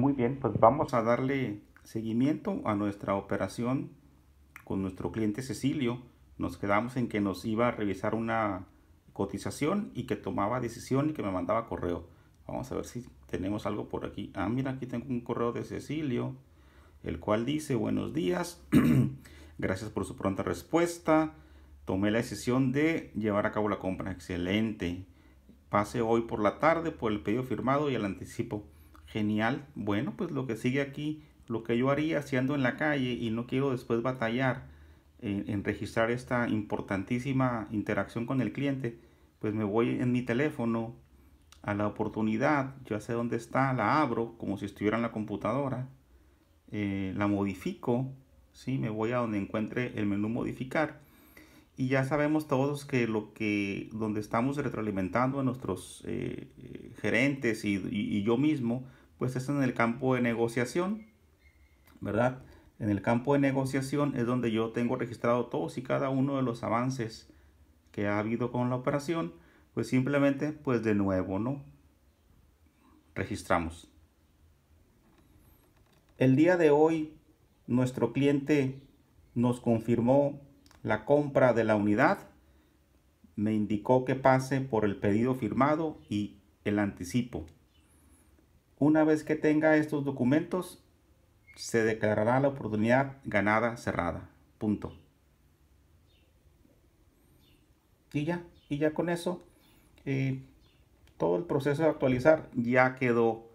Muy bien, pues vamos a darle seguimiento a nuestra operación con nuestro cliente Cecilio. Nos quedamos en que nos iba a revisar una cotización y que tomaba decisión y que me mandaba correo. Vamos a ver si tenemos algo por aquí. Ah, mira, aquí tengo un correo de Cecilio, el cual dice, buenos días, gracias por su pronta respuesta. Tomé la decisión de llevar a cabo la compra. Excelente. Pase hoy por la tarde por el pedido firmado y el anticipo. Genial. Bueno, pues lo que sigue aquí, lo que yo haría haciendo en la calle y no quiero después batallar en, registrar esta importantísima interacción con el cliente, pues me voy en mi teléfono a la oportunidad, ya sé dónde está, la abro como si estuviera en la computadora, eh, la modifico, ¿sí? me voy a donde encuentre el menú modificar y ya sabemos todos que lo que donde estamos retroalimentando a nuestros eh, eh, gerentes y yo mismo pues es en el campo de negociación, ¿verdad? En el campo de negociación es donde yo tengo registrado todos y cada uno de los avances que ha habido con la operación, pues simplemente, pues de nuevo, ¿no? Registramos. El día de hoy, nuestro cliente nos confirmó la compra de la unidad, me indicó que pase por el pedido firmado y el anticipo. Una vez que tenga estos documentos, se declarará la oportunidad ganada cerrada. Punto. Y ya, y ya con eso, eh, todo el proceso de actualizar ya quedó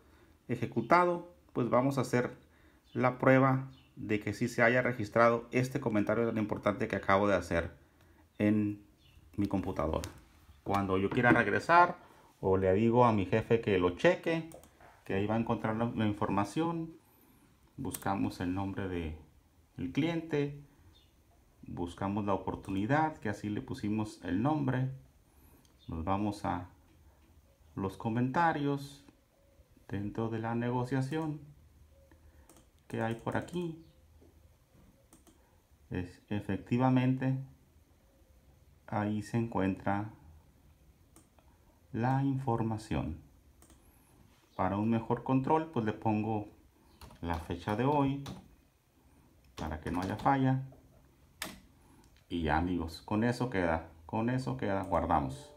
ejecutado. Pues vamos a hacer la prueba de que sí se haya registrado este comentario tan importante que acabo de hacer en mi computadora. Cuando yo quiera regresar o le digo a mi jefe que lo cheque, que ahí va a encontrar la, información. Buscamos el nombre de el cliente. Buscamos la oportunidad, que así le pusimos el nombre. Nos vamos a los comentarios dentro de la negociación que hay por aquí es efectivamente ahí se encuentra la información para un mejor control pues le pongo la fecha de hoy para que no haya falla y ya amigos con eso queda con eso queda guardamos